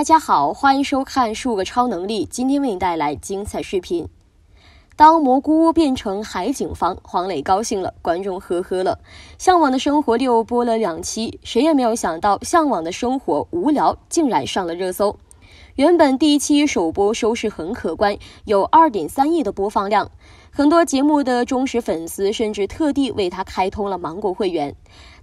大家好，欢迎收看《数个超能力》，今天为你带来精彩视频。当蘑菇屋变成海景房，黄磊高兴了，观众呵呵了。《向往的生活》六播了两期，谁也没有想到，《向往的生活》无聊竟然上了热搜。原本第一期首播收视很可观，有二点三亿的播放量，很多节目的忠实粉丝甚至特地为他开通了芒果会员。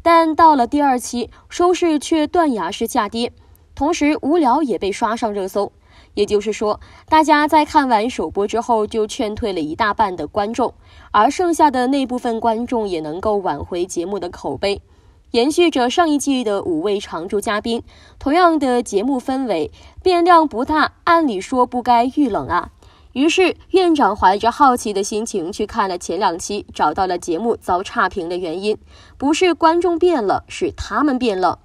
但到了第二期，收视却断崖式下跌。同时，无聊也被刷上热搜。也就是说，大家在看完首播之后，就劝退了一大半的观众，而剩下的那部分观众也能够挽回节目的口碑。延续着上一季的五位常驻嘉宾，同样的节目氛围，变量不大，按理说不该遇冷啊。于是，院长怀着好奇的心情去看了前两期，找到了节目遭差评的原因：不是观众变了，是他们变了。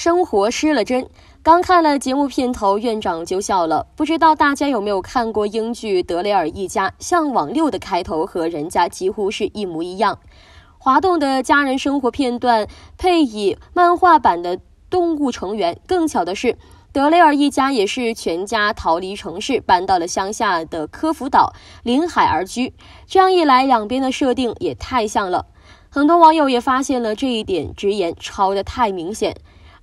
生活失了真。刚看了节目片头，院长就笑了。不知道大家有没有看过英剧《德雷尔一家》？向往六的开头和人家几乎是一模一样。滑动的家人生活片段配以漫画版的动物成员，更巧的是，德雷尔一家也是全家逃离城市，搬到了乡下的科福岛，临海而居。这样一来，两边的设定也太像了。很多网友也发现了这一点，直言抄得太明显。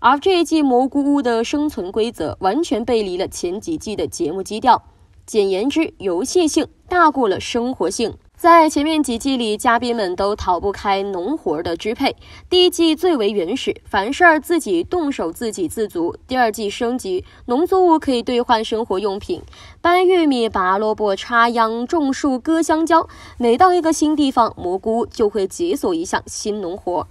而这一季蘑菇屋的生存规则完全背离了前几季的节目基调，简言之，游戏性大过了生活性。在前面几季里，嘉宾们都逃不开农活的支配。第一季最为原始，凡事儿自己动手，自给自足。第二季升级，农作物可以兑换生活用品，掰玉米、拔萝卜、插秧、种树、割香蕉。每到一个新地方，蘑菇屋就会解锁一项新农活。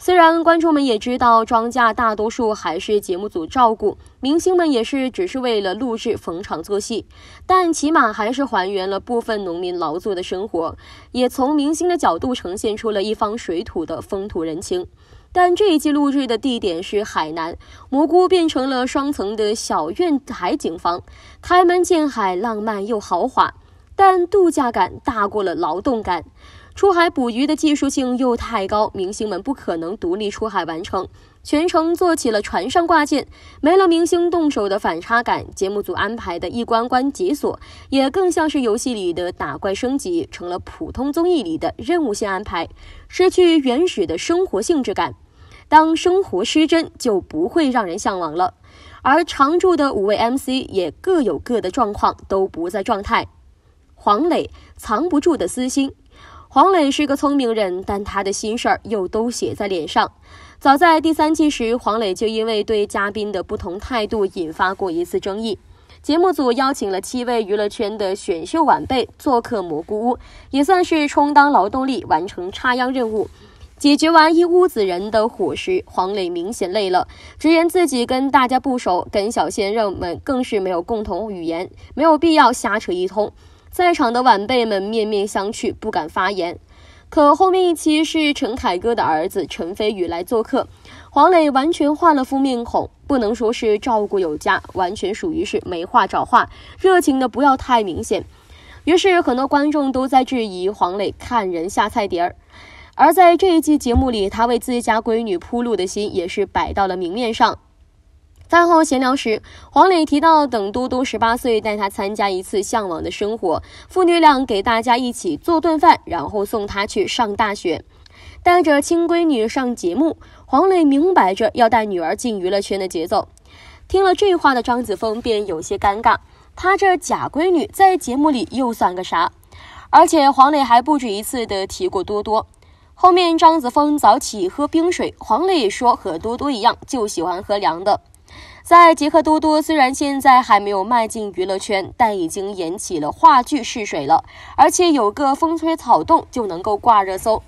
虽然观众们也知道庄稼大多数还是节目组照顾，明星们也是只是为了录制逢场作戏，但起码还是还原了部分农民劳作的生活，也从明星的角度呈现出了一方水土的风土人情。但这一季录制的地点是海南，蘑菇变成了双层的小院海景房，开门见海，浪漫又豪华，但度假感大过了劳动感。出海捕鱼的技术性又太高，明星们不可能独立出海完成，全程做起了船上挂件。没了明星动手的反差感，节目组安排的一关关解锁也更像是游戏里的打怪升级，成了普通综艺里的任务性安排，失去原始的生活性质感。当生活失真，就不会让人向往了。而常驻的五位 MC 也各有各的状况，都不在状态。黄磊藏不住的私心。黄磊是个聪明人，但他的心事儿又都写在脸上。早在第三季时，黄磊就因为对嘉宾的不同态度引发过一次争议。节目组邀请了七位娱乐圈的选秀晚辈做客蘑菇屋，也算是充当劳动力完成插秧任务。解决完一屋子人的伙食，黄磊明显累了，直言自己跟大家不熟，跟小鲜肉们更是没有共同语言，没有必要瞎扯一通。在场的晚辈们面面相觑，不敢发言。可后面一期是陈凯歌的儿子陈飞宇来做客，黄磊完全换了副面孔，不能说是照顾有加，完全属于是没话找话，热情的不要太明显。于是很多观众都在质疑黄磊看人下菜碟儿。而在这一季节目里，他为自家闺女铺路的心也是摆到了明面上。饭后闲聊时，黄磊提到等嘟嘟十八岁，带他参加一次《向往的生活》，父女俩给大家一起做顿饭，然后送他去上大学，带着亲闺女上节目。黄磊明摆着要带女儿进娱乐圈的节奏。听了这话的张子枫便有些尴尬，他这假闺女在节目里又算个啥？而且黄磊还不止一次的提过多多。后面张子枫早起喝冰水，黄磊也说和多多一样，就喜欢喝凉的。在捷克多多虽然现在还没有迈进娱乐圈，但已经演起了话剧试水了，而且有个风吹草动就能够挂热搜，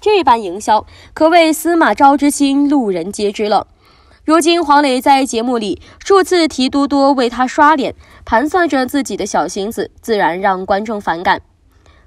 这般营销可谓司马昭之心，路人皆知了。如今黄磊在节目里数次提多多为他刷脸，盘算着自己的小心思，自然让观众反感。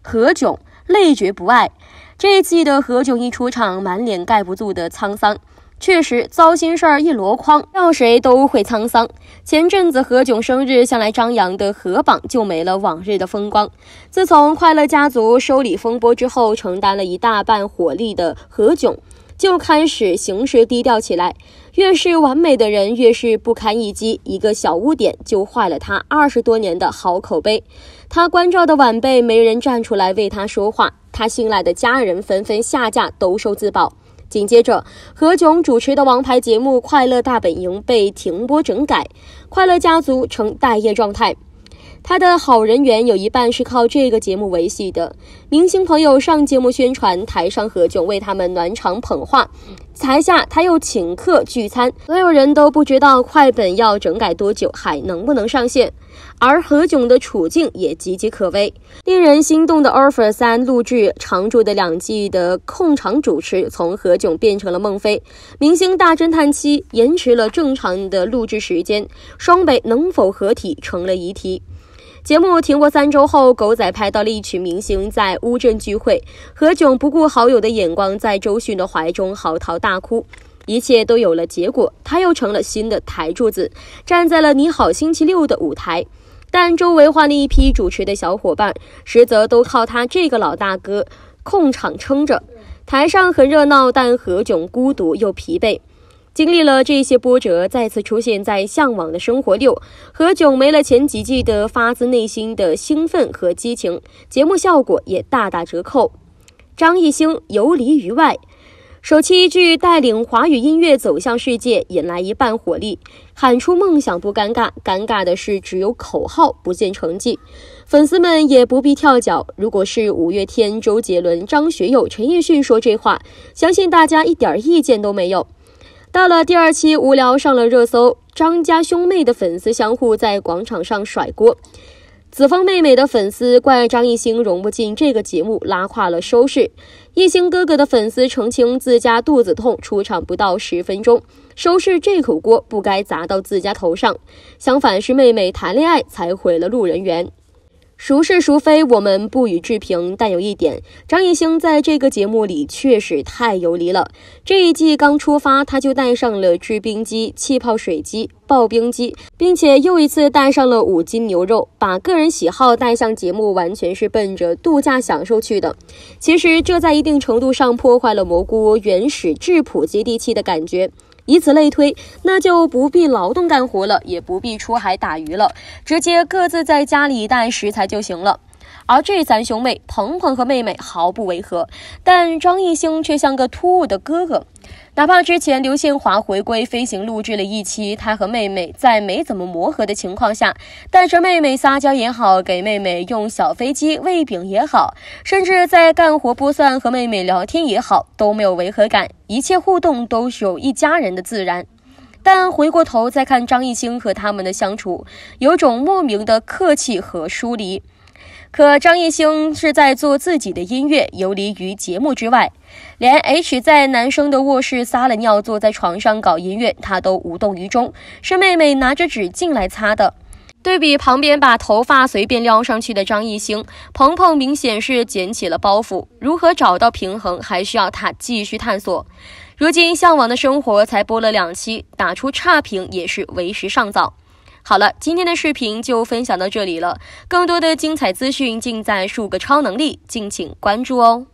何炅累觉不爱，这季的何炅一出场，满脸盖不住的沧桑。确实，糟心事儿一箩筐，要谁都会沧桑。前阵子何炅生日，向来张扬的何榜就没了往日的风光。自从《快乐家族》收礼风波之后，承担了一大半火力的何炅就开始行事低调起来。越是完美的人，越是不堪一击，一个小污点就坏了他二十多年的好口碑。他关照的晚辈没人站出来为他说话，他信赖的家人纷纷下架兜售自保。紧接着，何炅主持的王牌节目《快乐大本营》被停播整改，《快乐家族》呈待业状态。他的好人缘有一半是靠这个节目维系的。明星朋友上节目宣传，台上何炅为他们暖场捧话，台下他又请客聚餐。所有人都不知道快本要整改多久，还能不能上线。而何炅的处境也岌岌可危。令人心动的 offer 三录制常驻的两季的控场主持从何炅变成了孟非。明星大侦探七延迟了正常的录制时间，双北能否合体成了疑题。节目停播三周后，狗仔拍到了一群明星在乌镇聚会。何炅不顾好友的眼光，在周迅的怀中嚎啕大哭。一切都有了结果，他又成了新的台柱子，站在了《你好星期六》的舞台。但周围换了一批主持的小伙伴，实则都靠他这个老大哥控场撑着。台上很热闹，但何炅孤独又疲惫。经历了这些波折，再次出现在《向往的生活六》，何炅没了前几季的发自内心的兴奋和激情，节目效果也大打折扣。张艺兴游离于外，首期剧带领华语音乐走向世界，引来一半火力，喊出梦想不尴尬，尴尬的是只有口号不见成绩，粉丝们也不必跳脚。如果是五月天、周杰伦、张学友、陈奕迅说这话，相信大家一点意见都没有。到了第二期，无聊上了热搜，张家兄妹的粉丝相互在广场上甩锅，子枫妹妹的粉丝怪张艺兴融不进这个节目，拉垮了收视；艺兴哥哥的粉丝澄清自家肚子痛，出场不到十分钟，收视这口锅不该砸到自家头上，相反是妹妹谈恋爱才毁了路人缘。孰是孰非，我们不予置评。但有一点，张艺兴在这个节目里确实太游离了。这一季刚出发，他就带上了制冰机、气泡水机、刨冰机，并且又一次带上了五斤牛肉，把个人喜好带向节目，完全是奔着度假享受去的。其实，这在一定程度上破坏了蘑菇原始、质朴、接地气的感觉。以此类推，那就不必劳动干活了，也不必出海打鱼了，直接各自在家里带食材就行了。而这三兄妹，鹏鹏和妹妹毫不违和，但张艺兴却像个突兀的哥哥。哪怕之前刘宪华回归飞行录制了一期，他和妹妹在没怎么磨合的情况下，带着妹妹撒娇也好，给妹妹用小飞机喂饼也好，甚至在干活播蒜和妹妹聊天也好，都没有违和感，一切互动都有一家人的自然。但回过头再看张艺兴和他们的相处，有种莫名的客气和疏离。可张艺兴是在做自己的音乐，游离于节目之外。连 H 在男生的卧室撒了尿，坐在床上搞音乐，他都无动于衷。是妹妹拿着纸进来擦的。对比旁边把头发随便撩上去的张艺兴，鹏鹏明显是捡起了包袱。如何找到平衡，还需要他继续探索。如今向往的生活才播了两期，打出差评也是为时尚早。好了，今天的视频就分享到这里了。更多的精彩资讯尽在《数个超能力》，敬请关注哦。